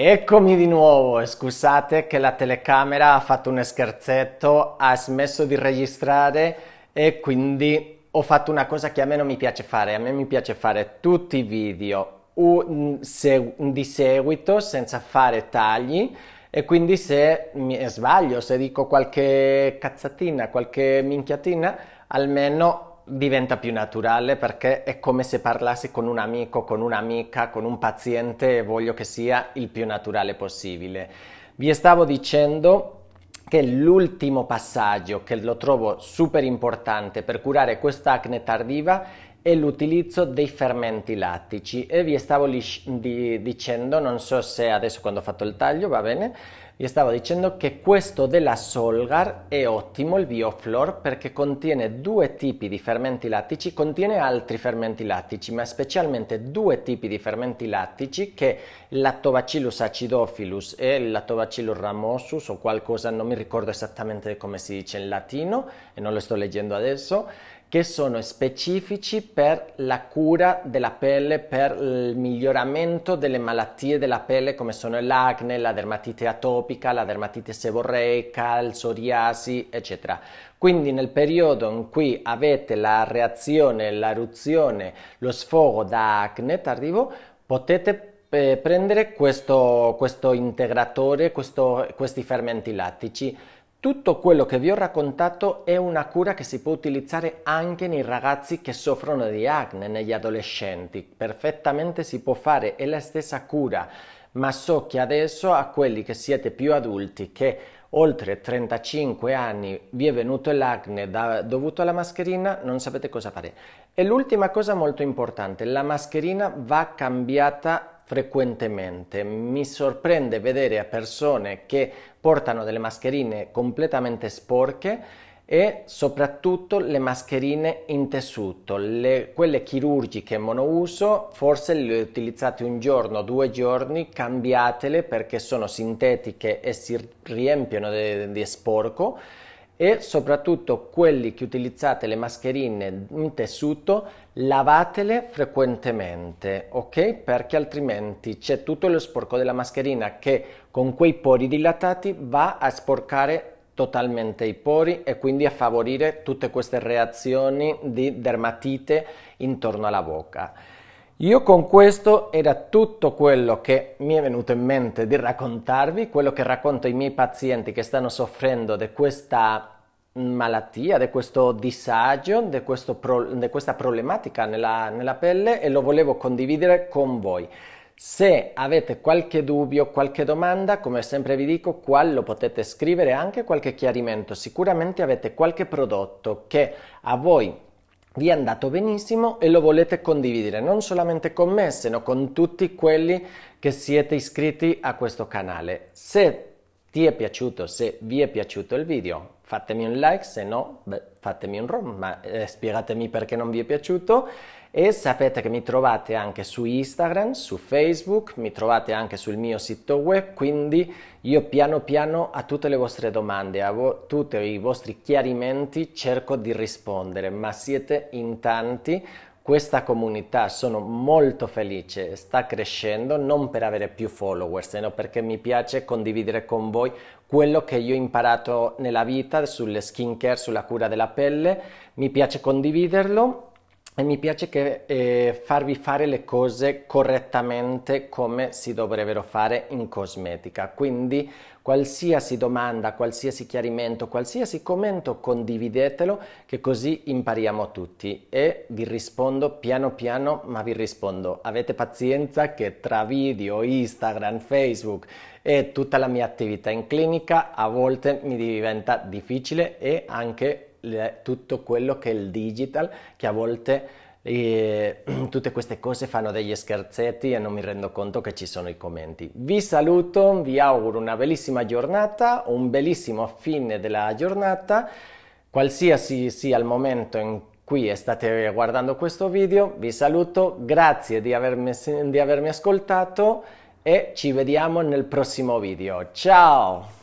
Eccomi di nuovo, scusate che la telecamera ha fatto uno scherzetto, ha smesso di registrare e quindi ho fatto una cosa che a me non mi piace fare, a me mi piace fare tutti i video un, se, di seguito senza fare tagli e quindi se mi eh, sbaglio, se dico qualche cazzatina, qualche minchiatina, almeno diventa più naturale perché è come se parlassi con un amico, con un'amica, con un paziente e voglio che sia il più naturale possibile. Vi stavo dicendo che l'ultimo passaggio che lo trovo super importante per curare questa acne tardiva è l'utilizzo dei fermenti lattici e vi stavo di- dicendo, non so se adesso quando ho fatto il taglio va bene, vi stavo dicendo che questo della Solgar è ottimo, il Bioflor, perché contiene due tipi di fermenti lattici, contiene altri fermenti lattici, ma specialmente due tipi di fermenti lattici che Lactobacillus acidophilus e Lactobacillus ramosus o qualcosa, non mi ricordo esattamente come si dice in latino e non lo sto leggendo adesso, che sono specifici per la cura della pelle, per il miglioramento delle malattie della pelle come sono l'acne, la dermatite atopica, atopica, la dermatite seborreica, il psoriasi, eccetera. Quindi nel periodo in cui avete la reazione, l'eruzione, lo sfogo da acne tardivo, potete eh, prendere questo, questo integratore, questo, questi fermenti lattici. Tutto quello che vi ho raccontato è una cura che si può utilizzare anche nei ragazzi che soffrono di acne, negli adolescenti. Perfettamente si può fare, è la stessa cura ma so che adesso a quelli che siete più adulti, che oltre 35 anni vi è venuto l'acne da, dovuto alla mascherina, non sapete cosa fare. E l'ultima cosa molto importante, la mascherina va cambiata frequentemente. Mi sorprende vedere persone che portano delle mascherine completamente sporche e soprattutto le mascherine in tessuto, le, quelle chirurgiche monouso, forse le utilizzate un giorno, due giorni, cambiatele perché sono sintetiche e si riempiono di sporco e soprattutto quelli che utilizzate le mascherine in tessuto lavatele frequentemente ok perché altrimenti c'è tutto lo sporco della mascherina che con quei pori dilatati va a sporcare totalmente i pori e quindi a favorire tutte queste reazioni di dermatite intorno alla bocca. Io con questo era tutto quello che mi è venuto in mente di raccontarvi, quello che racconto ai miei pazienti che stanno soffrendo di questa malattia, di questo disagio, di, pro, questa problematica nella, nella pelle e lo volevo condividere con voi. Se avete qualche dubbio, qualche domanda, come sempre vi dico, qua lo potete scrivere anche qualche chiarimento. Sicuramente avete qualche prodotto che a voi vi è andato benissimo e lo volete condividere non solamente con me, sino con tutti quelli che siete iscritti a questo canale. Se ti è piaciuto, se vi è piaciuto il video, fatemi un like, se no beh, fatemi un rom, ma eh, spiegatemi perché non vi è piaciuto e sapete che mi trovate anche su Instagram, su Facebook, mi trovate anche sul mio sito web, quindi io piano piano a tutte le vostre domande, a vo- tutti i vostri chiarimenti cerco di rispondere, ma siete in tanti, questa comunità sono molto felice, sta crescendo non per avere più follower, ma eh, perché mi piace condividere con voi quello che io ho imparato nella vita sulle skin care, sulla cura della pelle, mi piace condividerlo e mi piace che, eh, farvi fare le cose correttamente come si dovrebbero fare in cosmetica. Quindi qualsiasi domanda, qualsiasi chiarimento, qualsiasi commento condividetelo che così impariamo tutti e vi rispondo piano piano ma vi rispondo. Avete pazienza che tra video, Instagram, Facebook e tutta la mia attività in clinica a volte mi diventa difficile e anche le, tutto quello che è il digital, che a volte eh, tutte queste cose fanno degli scherzetti e non mi rendo conto che ci sono i commenti. Vi saluto, vi auguro una bellissima giornata, un bellissimo fine della giornata, qualsiasi sia il momento in cui qui state guardando questo video, vi saluto, grazie di avermi, di avermi ascoltato e ci vediamo nel prossimo video. Ciao!